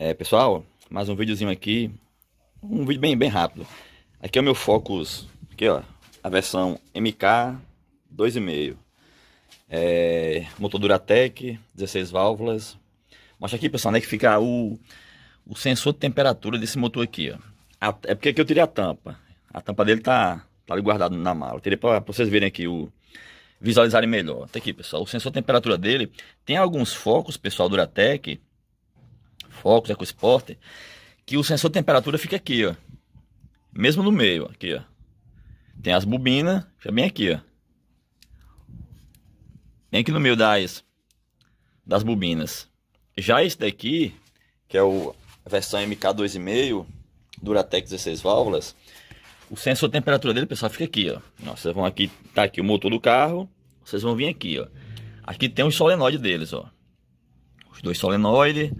É, pessoal, mais um videozinho aqui, um vídeo bem, bem rápido. Aqui é o meu Focus, aqui ó, a versão MK 2.5. É, motor Duratec, 16 válvulas. Mostra aqui, pessoal, né, que fica o, o sensor de temperatura desse motor aqui, ó. é porque aqui eu tirei a tampa. A tampa dele tá, tá ali guardado na mala. Eu tirei pra, pra vocês verem aqui o visualizarem melhor. Tá aqui, pessoal, o sensor de temperatura dele tem alguns focos, pessoal, Duratec, Focus, EcoSport, é que o sensor de temperatura fica aqui, ó. Mesmo no meio, aqui, ó. Tem as bobinas, já bem aqui, ó. Bem aqui no meio das, das bobinas. Já esse daqui, que é o, versão MK2,5, Duratec 16 válvulas, o sensor de temperatura dele, pessoal, fica aqui, ó. Vocês vão aqui, tá aqui o motor do carro, vocês vão vir aqui, ó. Aqui tem os solenoides deles, ó. Os dois solenoides.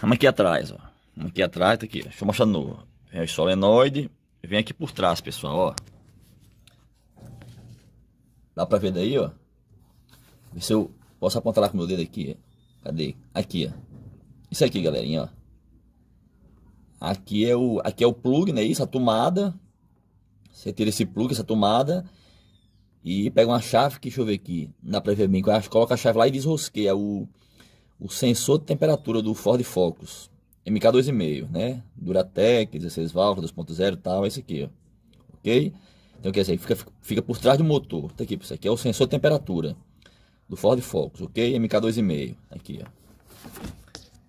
Vamos aqui atrás, ó. Vamos aqui atrás, tá aqui. Deixa eu mostrar de novo. Vem o solenoide. Vem aqui por trás, pessoal, ó. Dá pra ver daí, ó. Vê se eu posso apontar lá com o meu dedo aqui. Cadê? Aqui, ó. Isso aqui, galerinha, ó. Aqui é o, aqui é o plug, né? Isso, a tomada. Você tira esse plug, essa tomada. E pega uma chave que, deixa eu ver aqui. Dá pra ver bem. Coloca a chave lá e desrosqueia o o sensor de temperatura do Ford Focus MK2,5, né? Duratec, 16 válvulas, 2.0 tal, esse aqui, ó. ok? Então, quer dizer, fica, fica por trás do motor, tá aqui, isso aqui é o sensor de temperatura do Ford Focus, ok? MK2,5, aqui, ó.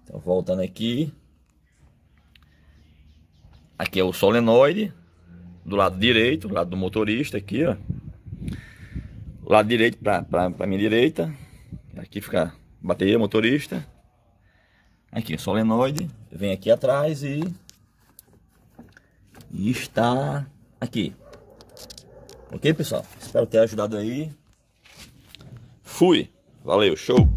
Então, voltando aqui, aqui é o solenoide, do lado direito, do lado do motorista, aqui, ó. Lado direito para minha direita, aqui fica bateria motorista. Aqui, solenoide, vem aqui atrás e, e está aqui. Ok, pessoal? Espero ter ajudado aí. Fui. Valeu, show.